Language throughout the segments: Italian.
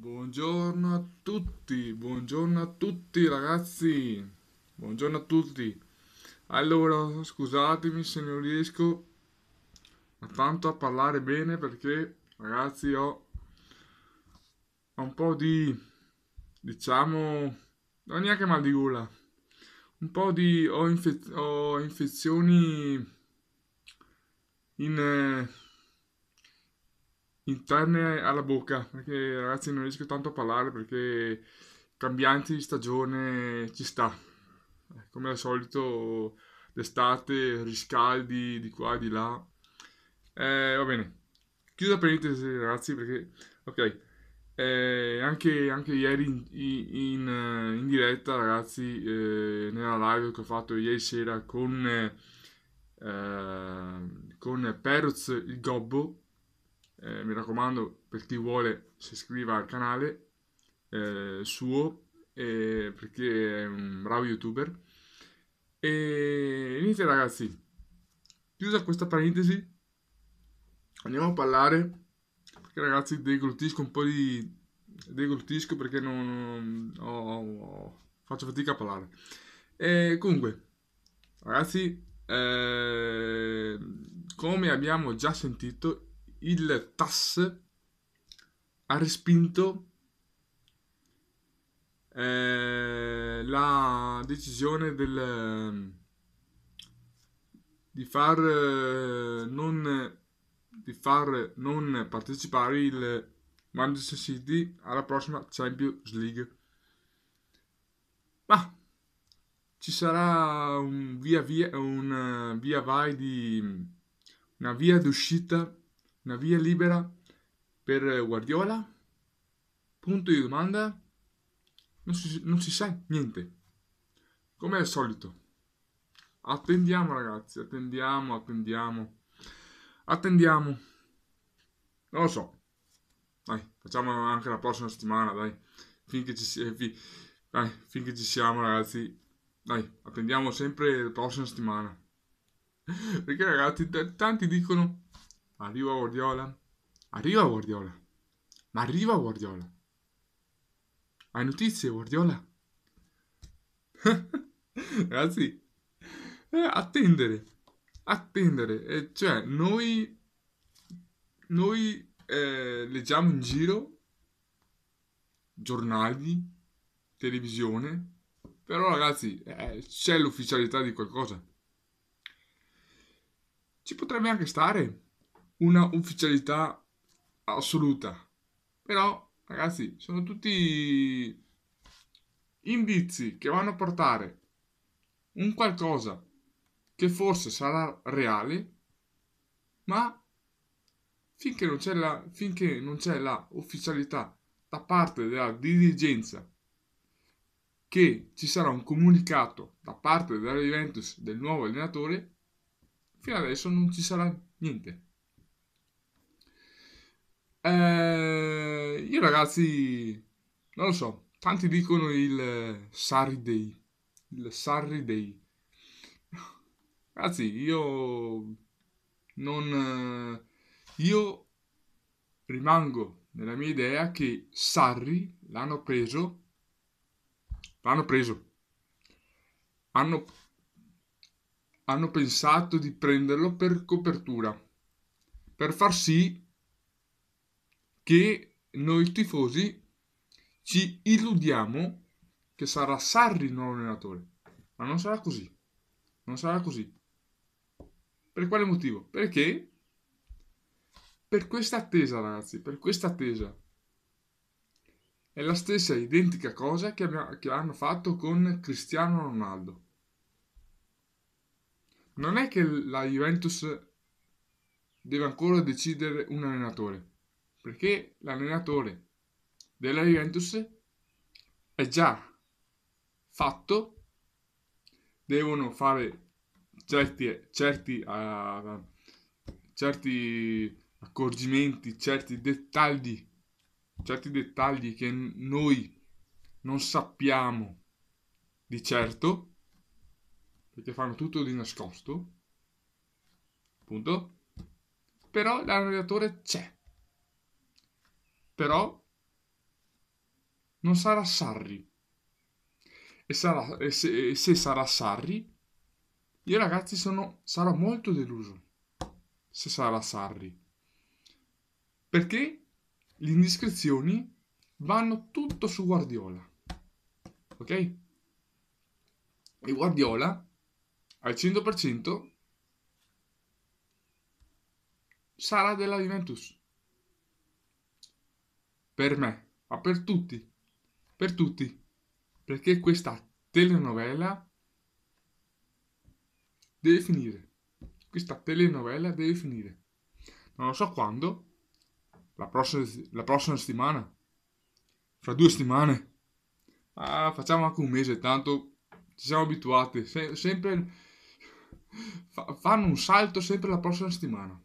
Buongiorno a tutti, buongiorno a tutti ragazzi, buongiorno a tutti. Allora, scusatemi se non riesco tanto a parlare bene perché ragazzi ho un po' di, diciamo, non neanche mal di gola, un po' di, ho, infe ho infezioni in... Eh, interne alla bocca, perché ragazzi non riesco tanto a parlare perché cambianti di stagione ci sta. Come al solito d'estate, riscaldi di qua e di là. Eh, va bene, chiudo parentesi ragazzi perché, ok, eh, anche, anche, ieri in, in, in diretta ragazzi, eh, nella live che ho fatto ieri sera con, eh, con Peroz il Gobbo, eh, mi raccomando per chi vuole si iscriva al canale eh, suo eh, perché è un bravo youtuber e niente ragazzi chiusa questa parentesi andiamo a parlare perché ragazzi deglutisco un po' di deglutisco perché non oh, oh, faccio fatica a parlare e comunque ragazzi eh, come abbiamo già sentito il TAS ha respinto eh, la decisione del, di, far, eh, non, di far non partecipare il Manchester City alla prossima Champions League. Ma ci sarà un via via, un eh, via vai di una via d'uscita una via libera per Guardiola? Punto di domanda? Non si, non si sa niente. Come al solito. Attendiamo ragazzi, attendiamo, attendiamo. Attendiamo. Non lo so. Dai, facciamo anche la prossima settimana, dai. Finché ci, si... Eh, dai, finché ci siamo ragazzi. Dai, attendiamo sempre la prossima settimana. Perché ragazzi, t- tanti dicono Arriva Guardiola. Arriva Guardiola. Ma arriva Guardiola. Hai notizie Guardiola? Ragazzi, eh, attendere. Attendere. Eh, cioè, noi... Noi eh, leggiamo in giro giornali, televisione. Però ragazzi, eh, c'è l'ufficialità di qualcosa. Ci potrebbe anche stare una ufficialità assoluta. Però, ragazzi, sono tutti indizi che vanno a portare un qualcosa che forse sarà reale, ma finché non c'è la, finché non c'è la ufficialità da parte della dirigenza che ci sarà un comunicato da parte della Juventus del nuovo allenatore, fino adesso non ci sarà niente. Eh, io ragazzi, non lo so, tanti dicono il eh, Sarri Day, il Sarri Day. Ragazzi, io non... Eh, io rimango nella mia idea che Sarri l'hanno preso, l'hanno preso, hanno, hanno pensato di prenderlo per copertura, per far sì che noi tifosi ci illudiamo che sarà Sarri il nuovo allenatore, ma non sarà così. Non sarà così. Per quale motivo? Perché per questa attesa, ragazzi, per questa attesa è la stessa identica cosa che, abbiamo, che hanno fatto con Cristiano Ronaldo. Non è che la Juventus deve ancora decidere un allenatore perché l'allenatore della Juventus è già fatto, devono fare certi, certi, uh, certi accorgimenti, certi dettagli, certi dettagli che noi non sappiamo di certo, perché fanno tutto di nascosto, appunto, però l'allenatore c'è però non sarà Sarri. E, sarà, e se, e se sarà Sarri, io ragazzi sono, sarò molto deluso. Se sarà Sarri. Perché le indiscrezioni vanno tutto su Guardiola. Ok? E Guardiola al 100% sarà della Juventus per me, ma per tutti, per tutti, perché questa telenovela deve finire. Questa telenovela deve finire. Non lo so quando, la prossima, la prossima settimana, fra due settimane, ma facciamo anche un mese, tanto ci siamo abituati, Se, sempre fa, fanno un salto sempre la prossima settimana.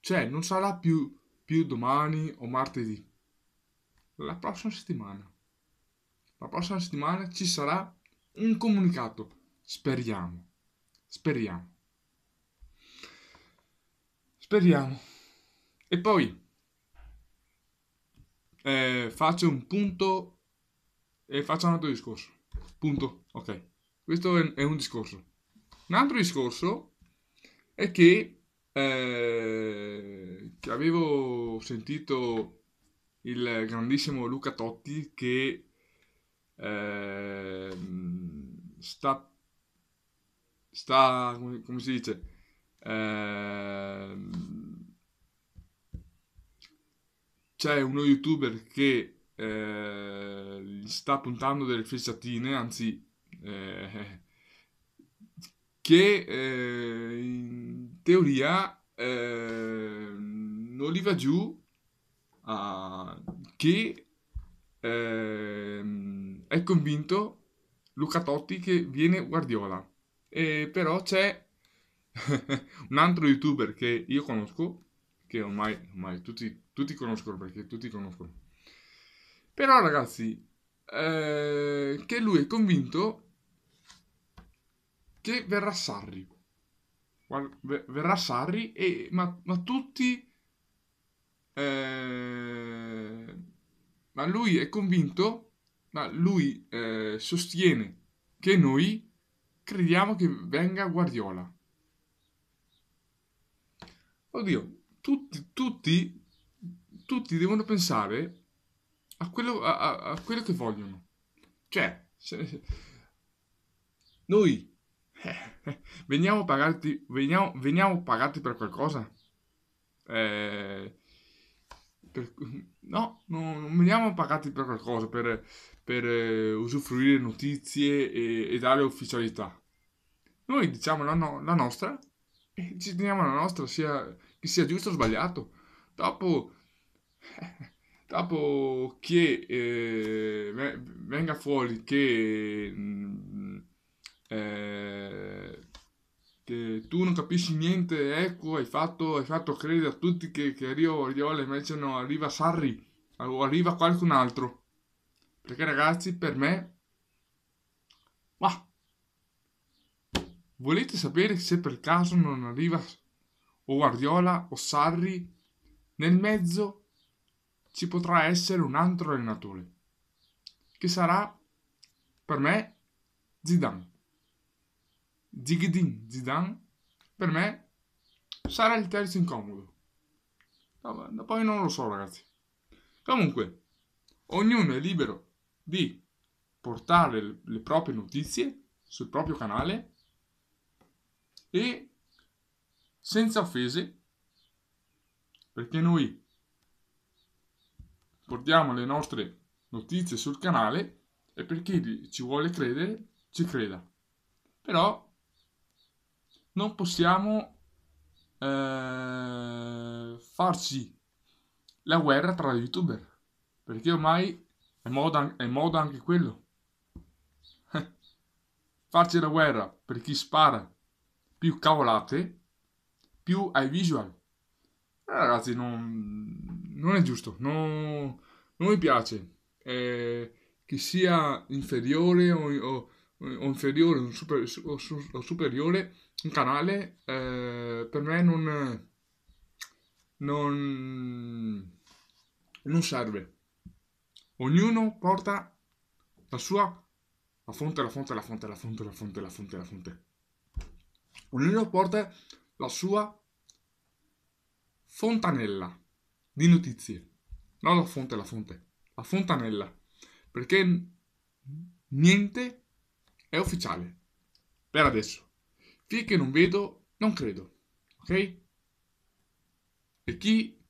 Cioè, non sarà più, più domani o martedì, la prossima settimana. La prossima settimana ci sarà un comunicato. Speriamo. Speriamo. Speriamo. E poi eh, faccio un punto e faccio un altro discorso. Punto. Ok. Questo è, è un discorso. Un altro discorso è che, eh, che avevo sentito il grandissimo Luca Totti che eh, sta, sta come, come si dice, eh, c'è uno youtuber che eh, gli sta puntando delle frecciatine, anzi, eh, che eh, in teoria eh, non li va giù a, che ehm, è convinto Luca Totti che viene Guardiola. E però c'è un altro youtuber che io conosco, che ormai, ormai tutti, tutti, conoscono perché tutti conoscono. Però ragazzi, eh, che lui è convinto che verrà Sarri. verrà Sarri, e, ma, ma tutti... Eh, ma lui è convinto, ma lui eh, sostiene che noi crediamo che venga Guardiola. Oddio, tutti, tutti, tutti devono pensare a quello, a, a quello che vogliono. Cioè, se, se, noi eh, veniamo, pagati, veniamo, veniamo pagati per qualcosa? Eh, per, no, non, non veniamo pagati per qualcosa, per, per eh, usufruire notizie e, e, dare ufficialità. Noi diciamo la, no, la nostra e ci teniamo la nostra, sia, che sia giusto o sbagliato. Dopo, dopo che eh, venga fuori che mm, eh, che tu non capisci niente, ecco, hai fatto, hai fatto credere a tutti che, che arriva Guardiola, invece no, arriva Sarri, o arriva qualcun altro. Perché ragazzi, per me... Ma... Volete sapere se per caso non arriva o Guardiola o Sarri? Nel mezzo ci potrà essere un altro allenatore, che sarà, per me, Zidane. Zigdin Zidane per me sarà il terzo incomodo. Vabbè, poi non lo so, ragazzi. Comunque, ognuno è libero di portare le proprie notizie sul proprio canale e senza offese, perché noi portiamo le nostre notizie sul canale e per chi ci vuole credere ci creda. Però non possiamo eh, farci la guerra tra gli youtuber perché ormai è moda, è moda anche quello farci la guerra per chi spara più cavolate più ai visual eh, ragazzi non, non, è giusto non, non mi piace eh, che sia inferiore o, o, o inferiore o, super, o superiore un canale eh, per me non, non, non serve. Ognuno porta la sua la fonte, la fonte, la fonte, la fonte, la fonte, la fonte, la fonte. Ognuno porta la sua fontanella di notizie. Non la fonte, la fonte, la fontanella. Perché niente è ufficiale. Per adesso. Finché non vedo, non credo. Ok? E chi,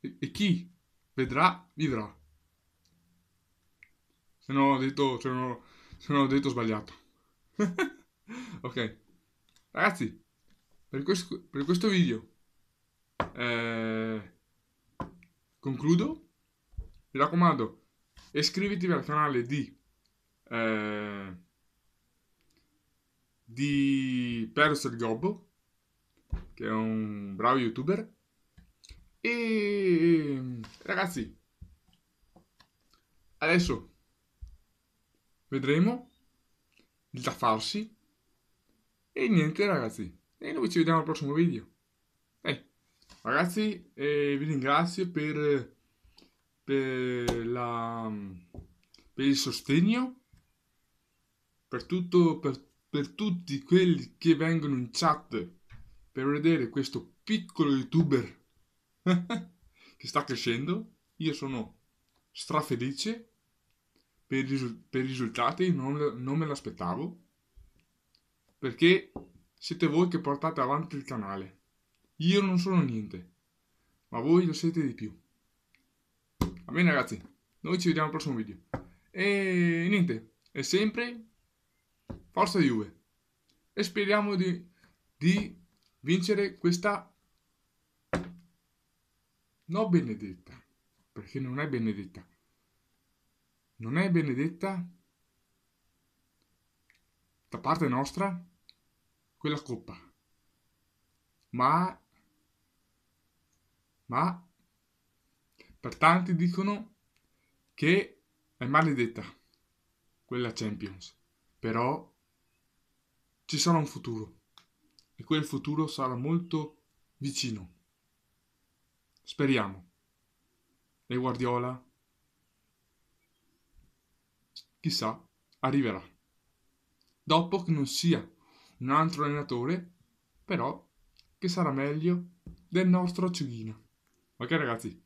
e chi vedrà, vivrà. Se non ho detto, se non, se non ho detto sbagliato. ok. Ragazzi, per questo, per questo video eh, concludo. Mi raccomando, iscriviti al canale di... Eh, di Perus il Gobbo, che è un bravo youtuber. E ragazzi, adesso vedremo il da farsi. E niente ragazzi, e noi ci vediamo al prossimo video. Eh, ragazzi, eh, vi ringrazio per, per, la, per il sostegno, per tutto, per tutto per tutti quelli che vengono in chat per vedere questo piccolo youtuber che sta crescendo. Io sono strafelice per, i risultati, non, non me l'aspettavo, perché siete voi che portate avanti il canale. Io non sono niente, ma voi lo siete di più. Va bene ragazzi, noi ci vediamo al prossimo video. E niente, è sempre Forza Juve. E speriamo di, di vincere questa no benedetta, perché non è benedetta. Non è benedetta da parte nostra quella coppa. Ma ma per tanti dicono che è maledetta quella Champions. Però ci sarà un futuro e quel futuro sarà molto vicino. Speriamo. E Guardiola, chissà, arriverà. Dopo che non sia un altro allenatore, però, che sarà meglio del nostro Ciughina. Ok ragazzi,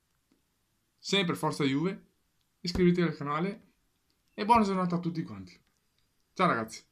sempre Forza Juve, iscrivetevi al canale e buona giornata a tutti quanti. Ciao ragazzi.